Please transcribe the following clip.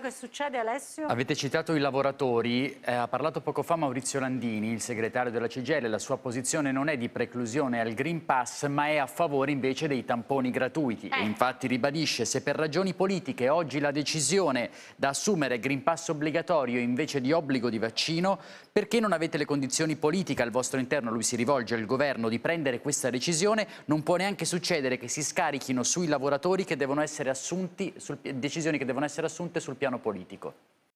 quello che succede Alessio? Avete citato i lavoratori, eh, ha parlato poco fa Maurizio Landini, il segretario della CGL, la sua posizione non è di preclusione al Green Pass ma è a favore invece dei tamponi gratuiti eh. e infatti ribadisce se per ragioni politiche oggi la decisione da assumere Green Pass obbligatorio invece di obbligo di vaccino, perché non avete le condizioni politiche al vostro interno, lui si rivolge al governo di prendere questa decisione, non può neanche succedere che si scarichino sui lavoratori che devono essere assunti, sul, decisioni che devono essere assunte sul piano piano politico.